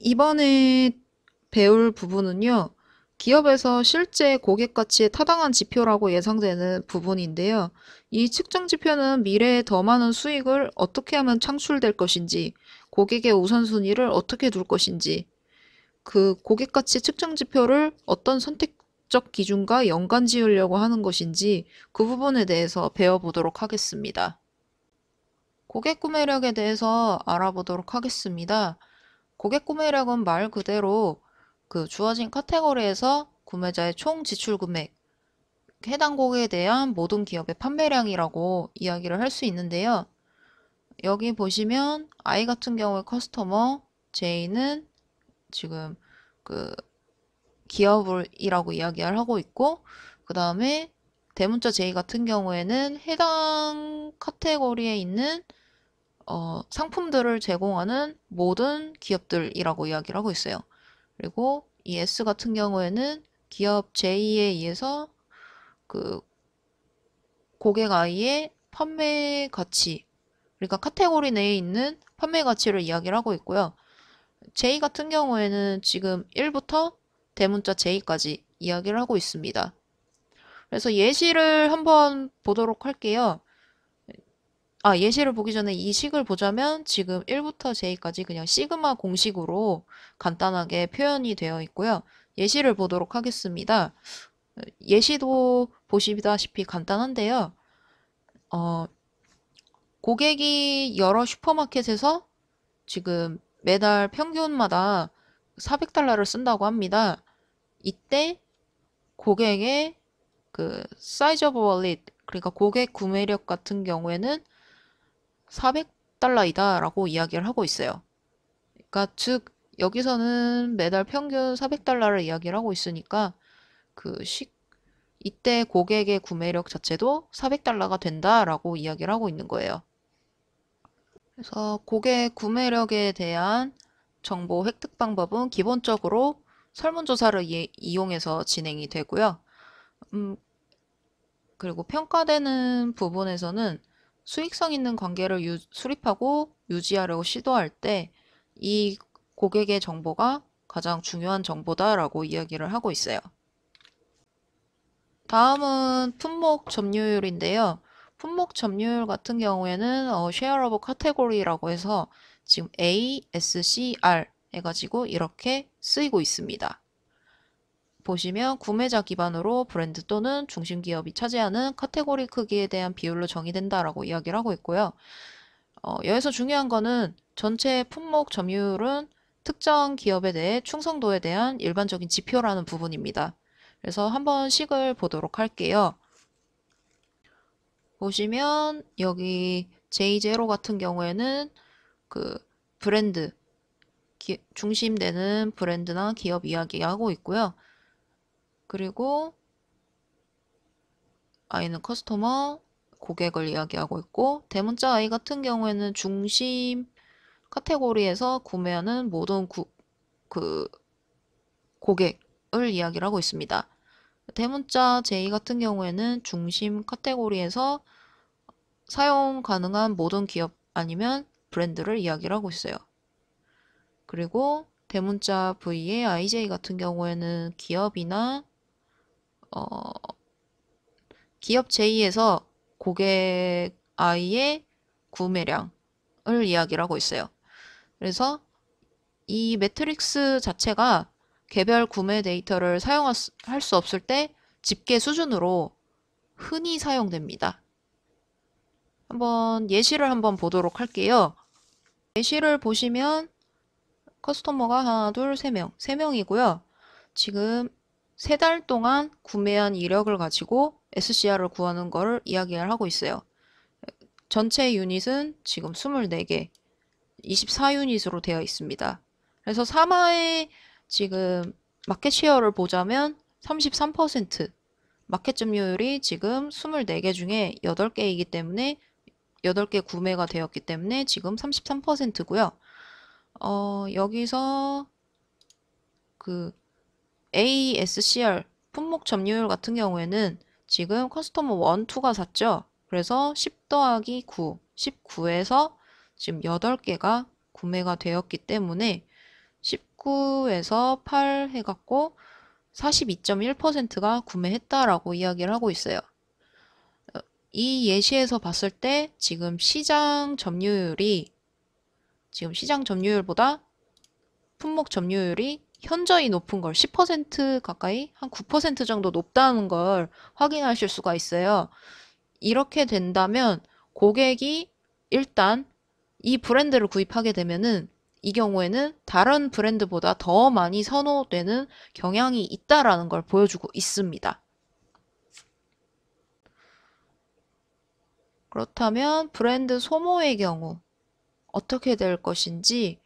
이번에 배울 부분은요. 기업에서 실제 고객 가치에 타당한 지표라고 예상되는 부분인데요. 이 측정 지표는 미래에 더 많은 수익을 어떻게 하면 창출될 것인지, 고객의 우선순위를 어떻게 둘 것인지, 그 고객 가치 측정 지표를 어떤 선택적 기준과 연관 지으려고 하는 것인지 그 부분에 대해서 배워보도록 하겠습니다. 고객 구매력에 대해서 알아보도록 하겠습니다. 고객 구매액은 말 그대로 그 주어진 카테고리에서 구매자의 총 지출 금액, 해당 고객에 대한 모든 기업의 판매량이라고 이야기를 할 수 있는데요. 여기 보시면 I 같은 경우에 커스터머, J는 지금 그 기업이라고 이야기를 하고 있고 그 다음에 대문자 J 같은 경우에는 해당 카테고리에 있는 어, 상품들을 제공하는 모든 기업들이라고 이야기를 하고 있어요. 그리고 이 e S 같은 경우에는 기업 J에 의해서 그 고객 I의 판매 가치, 그러니까 카테고리 내에 있는 판매 가치를 이야기를 하고 있고요. J 같은 경우에는 지금 1부터 대문자 J까지 이야기를 하고 있습니다. 그래서 예시를 한번 보도록 할게요. 아, 예시를 보기 전에 이 식을 보자면 지금 1부터 j까지 그냥 시그마 공식으로 간단하게 표현이 되어 있고요. 예시를 보도록 하겠습니다. 예시도 보시다시피 간단한데요. 어, 고객이 여러 슈퍼마켓에서 지금 매달 평균마다 400달러를 쓴다고 합니다. 이때 고객의 그 사이즈 오브 월릿 그러니까 고객 구매력 같은 경우에는 400달러이다 라고 이야기를 하고 있어요. 그러니까 즉 여기서는 매달 평균 400달러를 이야기를 하고 있으니까 그 식, 이때 고객의 구매력 자체도 400달러가 된다라고 이야기를 하고 있는 거예요. 그래서 고객 구매력에 대한 정보 획득 방법은 기본적으로 설문조사를 이, 이용해서 진행이 되고요. 음, 그리고 평가되는 부분에서는 수익성 있는 관계를 유, 수립하고 유지하려고 시도할 때 이 고객의 정보가 가장 중요한 정보다라고 이야기를 하고 있어요. 다음은 품목 점유율인데요. 품목 점유율 같은 경우에는 어, 쉐어러브 카테고리라고 해서 지금 A, S, C, R 해가지고 이렇게 쓰이고 있습니다. 보시면 구매자 기반으로 브랜드 또는 중심 기업이 차지하는 카테고리 크기에 대한 비율로 정의된다라고 이야기를 하고 있고요. 어, 여기서 중요한 거는 전체 품목 점유율은 특정 기업에 대해 충성도에 대한 일반적인 지표라는 부분입니다. 그래서 한번 식을 보도록 할게요. 보시면 여기 J0 같은 경우에는 그 브랜드 중심되는 브랜드나 기업 이야기하고 있고요. 그리고 아이는 커스터머, 고객을 이야기하고 있고 대문자 아이 같은 경우에는 중심 카테고리에서 구매하는 모든 구, 그 고객을 이야기를 하고 있습니다. 대문자 J 같은 경우에는 중심 카테고리에서 사용 가능한 모든 기업 아니면 브랜드를 이야기를 하고 있어요. 그리고 대문자 V의 IJ 같은 경우에는 기업이나 어, 기업 제2에서 고객 아이의 구매량을 이야기를 하고 있어요. 그래서 이 매트릭스 자체가 개별 구매 데이터를 사용할 수 없을 때 집계 수준으로 흔히 사용됩니다. 한번 예시를 한번 보도록 할게요. 예시를 보시면 커스터머가 하나, 둘, 세 명, 명세 명이고요. 지금 세달 동안 구매한 이력을 가지고 SCR을 구하는 것을 이야기를 하고 있어요. 전체 유닛은 지금 24개, 24유닛으로 되어 있습니다. 그래서 3화의 지금 마켓 시어를 보자면 33% 마켓 점유율이 지금 24개 중에 8개이기 때문에 8개 구매가 되었기 때문에 지금 33%고요. 어, 여기서 그 ASCR 품목 점유율 같은 경우에는 지금 커스터머 1, 2가 샀죠. 그래서 10 더하기 9, 19에서 지금 8개가 구매가 되었기 때문에 19에서 8 해갖고 42.1%가 구매했다라고 이야기를 하고 있어요. 어, 이 예시에서 봤을 때 지금 시장 점유율이 지금 시장 점유율보다 품목 점유율이 현저히 높은 걸 10% 가까이 한 9% 정도 높다는 걸 확인하실 수가 있어요. 이렇게 된다면 고객이 일단 이 브랜드를 구입하게 되면은 이 경우에는 다른 브랜드보다 더 많이 선호되는 경향이 있다라는 걸 보여주고 있습니다. 그렇다면 브랜드 소모의 경우 어떻게 될 것인지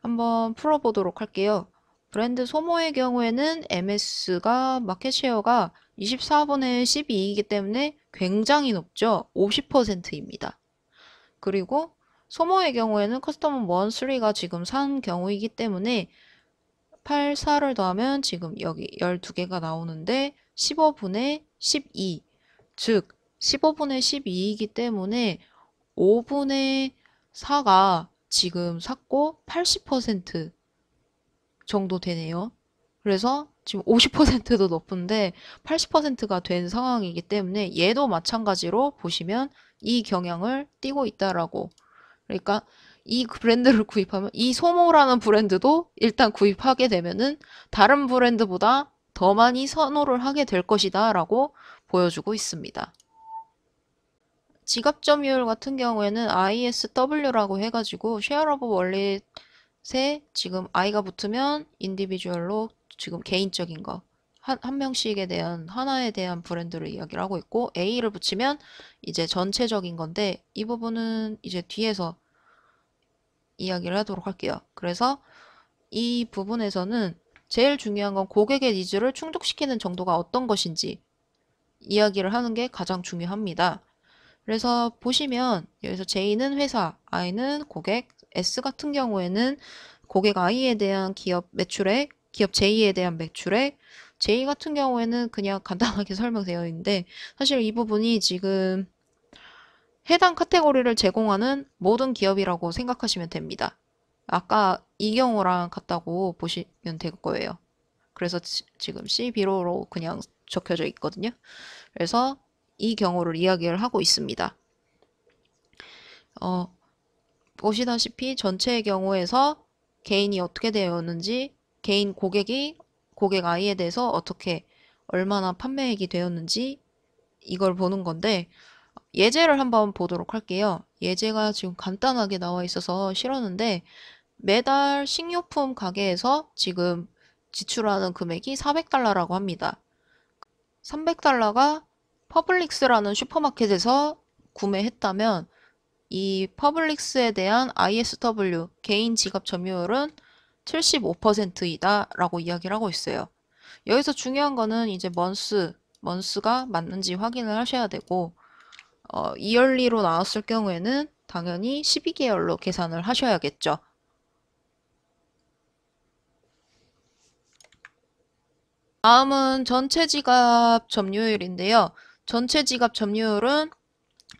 한번 풀어보도록 할게요. 브랜드 소모의 경우에는 MS가 마켓쉐어가 24분의 12이기 때문에 굉장히 높죠. 50%입니다. 그리고 소모의 경우에는 커스텀 1, 3가 지금 산 경우이기 때문에 8, 4를 더하면 지금 여기 12개가 나오는데 15분의 12, 즉 15분의 12이기 때문에 5분의 4가 지금 샀고 80% 정도 되네요. 그래서 지금 50%도 높은데 80%가 된 상황이기 때문에 얘도 마찬가지로 보시면 이 경향을 띄고 있다라고 그러니까 이 브랜드를 구입하면 이 소모라는 브랜드도 일단 구입하게 되면은 다른 브랜드보다 더 많이 선호를 하게 될 것이다 라고 보여주고 있습니다. 지갑 점유율 같은 경우에는 ISW라고 해가지고 쉐어러브 원리 세 지금 아이가 붙으면 인디비주얼로 지금 개인적인 거. 한, 한 명씩에 대한 하나에 대한 브랜드를 이야기를 하고 있고 A를 붙이면 이제 전체적인 건데 이 부분은 이제 뒤에서 이야기를 하도록 할게요. 그래서 이 부분에서는 제일 중요한 건 고객의 니즈를 충족시키는 정도가 어떤 것인지 이야기를 하는 게 가장 중요합니다. 그래서 보시면 여기서 J는 회사, I는 고객, S 같은 경우에는 고객 I에 대한 기업 매출액, 기업 J에 대한 매출액, J 같은 경우에는 그냥 간단하게 설명되어 있는데 사실 이 부분이 지금 해당 카테고리를 제공하는 모든 기업이라고 생각하시면 됩니다. 아까 이 경우랑 같다고 보시면 될 거예요. 그래서 지, 지금 CB로로 그냥 적혀져 있거든요. 그래서 이 경우를 이야기를 하고 있습니다. 어, 보시다시피 전체의 경우에서 개인이 어떻게 되었는지 개인 고객이 고객 아이에 대해서 어떻게 얼마나 판매액이 되었는지 이걸 보는 건데 예제를 한번 보도록 할게요. 예제가 지금 간단하게 나와 있어서 싫었는데 매달 식료품 가게에서 지금 지출하는 금액이 400달러라고 합니다. 300달러가 퍼블릭스라는 슈퍼마켓에서 구매했다면 이 퍼블릭스에 대한 ISW 개인 지갑 점유율은 75%이다 라고 이야기를 하고 있어요. 여기서 중요한 거는 이제 먼스, 먼스가 맞는지 확인을 하셔야 되고 어, 2열리로 나왔을 경우에는 당연히 1 2개열로 계산을 하셔야겠죠. 다음은 전체 지갑 점유율인데요. 전체 지갑 점유율은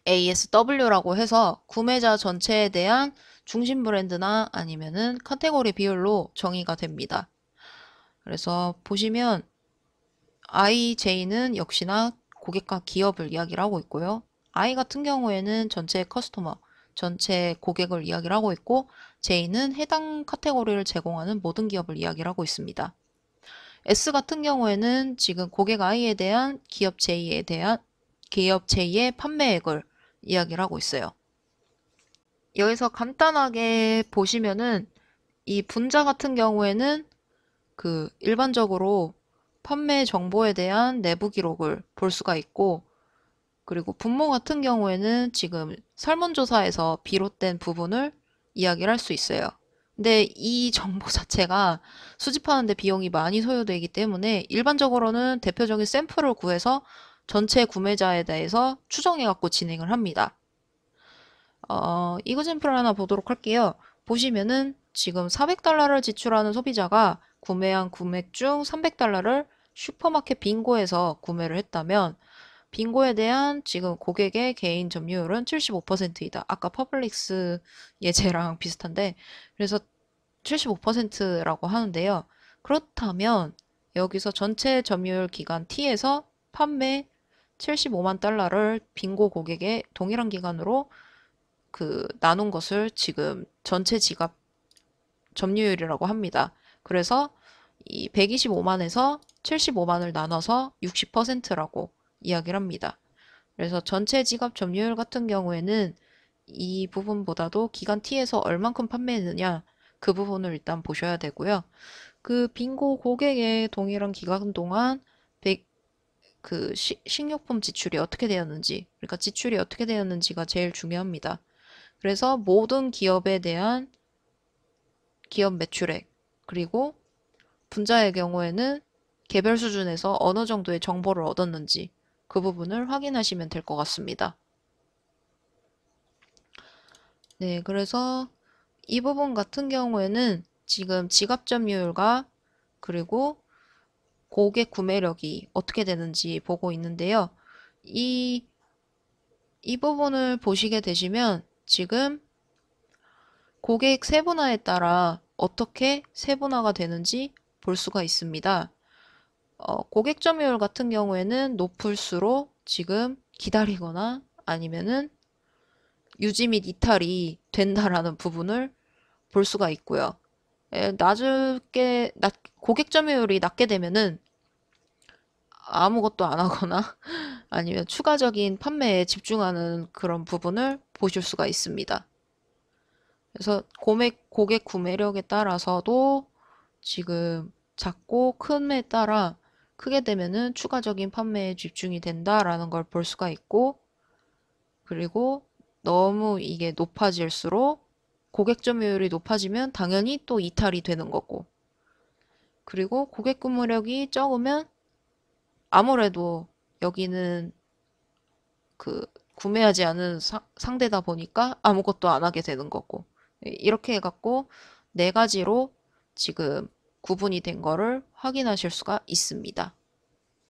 ASW라고 해서 구매자 전체에 대한 중심 브랜드나 아니면은 카테고리 비율로 정의가 됩니다. 그래서 보시면 IJ는 역시나 고객과 기업을 이야기를 하고 있고요. I 같은 경우에는 전체 커스터머, 전체 고객을 이야기를 하고 있고 J는 해당 카테고리를 제공하는 모든 기업을 이야기를 하고 있습니다. S 같은 경우에는 지금 고객 I에 대한 기업 J에 대한 기업 J의 판매액을 이야기를 하고 있어요. 여기서 간단하게 보시면은 이 분자 같은 경우에는 그 일반적으로 판매 정보에 대한 내부 기록을 볼 수가 있고 그리고 분모 같은 경우에는 지금 설문조사에서 비롯된 부분을 이야기를 할 수 있어요. 근데 이 정보 자체가 수집하는데 비용이 많이 소요되기 때문에 일반적으로는 대표적인 샘플을 구해서 전체 구매자에 대해서 추정해갖고 진행을 합니다. 어, 이거 샘플 하나 보도록 할게요. 보시면은 지금 400달러를 지출하는 소비자가 구매한 금액 중 300달러를 슈퍼마켓 빙고에서 구매를 했다면 빙고에 대한 지금 고객의 개인 점유율은 75%이다. 아까 퍼블릭스 예제랑 비슷한데 그래서 75%라고 하는데요. 그렇다면 여기서 전체 점유율 기간 T에서 판매 75만 달러를 빙고 고객의 동일한 기간으로 그 나눈 것을 지금 전체 지갑 점유율이라고 합니다. 그래서 이 125만에서 75만을 나눠서 60%라고 이야기를 합니다. 그래서 전체 지갑 점유율 같은 경우에는 이 부분보다도 기간 T에서 얼만큼 판매했느냐 그 부분을 일단 보셔야 되고요. 그 빙고 고객의 동일한 기간 동안 그 시, 식료품 지출이 어떻게 되었는지 그러니까 지출이 어떻게 되었는지가 제일 중요합니다. 그래서 모든 기업에 대한 기업 매출액 그리고 분자의 경우에는 개별 수준에서 어느 정도의 정보를 얻었는지 그 부분을 확인하시면 될 것 같습니다. 네, 그래서 이 부분 같은 경우에는 지금 지갑 점유율과 그리고 고객 구매력이 어떻게 되는지 보고 있는데요. 이, 이 부분을 보시게 되시면 지금 고객 세분화에 따라 어떻게 세분화가 되는지 볼 수가 있습니다. 어, 고객 점유율 같은 경우에는 높을수록 지금 기다리거나 아니면은 유지 및 이탈이 된다라는 부분을 볼 수가 있고요. 낮게 고객 점유율이 낮게 되면은 아무것도 안 하거나 아니면 추가적인 판매에 집중하는 그런 부분을 보실 수가 있습니다. 그래서 고객, 고객 구매력에 따라서도 지금 작고 큰에 따라 크게 되면은 추가적인 판매에 집중이 된다라는 걸 볼 수가 있고 그리고 너무 이게 높아질수록 고객 점유율이 높아지면 당연히 또 이탈이 되는 거고 그리고 고객 구매력이 적으면 아무래도 여기는 그 구매하지 않은 사, 상대다 보니까 아무것도 안 하게 되는 거고 이렇게 해갖고 네 가지로 지금 구분이 된 거를 확인하실 수가 있습니다.